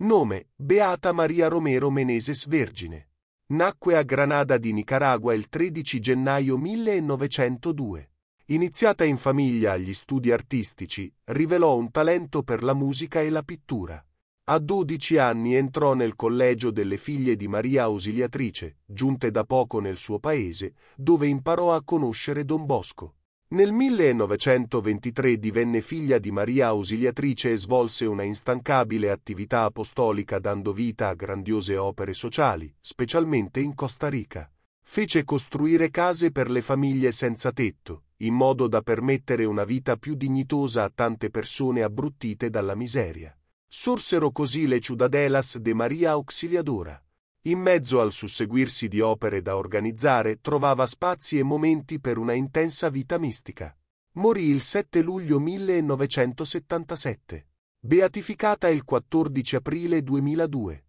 Nome, Beata Maria Romero Meneses Vergine. Nacque a Granada di Nicaragua il 13 gennaio 1902. Iniziata in famiglia agli studi artistici, rivelò un talento per la musica e la pittura. A 12 anni entrò nel collegio delle figlie di Maria Ausiliatrice, giunte da poco nel suo paese, dove imparò a conoscere Don Bosco. Nel 1923 divenne figlia di Maria Ausiliatrice e svolse una instancabile attività apostolica dando vita a grandiose opere sociali, specialmente in Costa Rica. Fece costruire case per le famiglie senza tetto, in modo da permettere una vita più dignitosa a tante persone abbruttite dalla miseria. Sorsero così le Ciudadelas de Maria Auxiliadora in mezzo al susseguirsi di opere da organizzare trovava spazi e momenti per una intensa vita mistica. Morì il 7 luglio 1977, beatificata il 14 aprile 2002.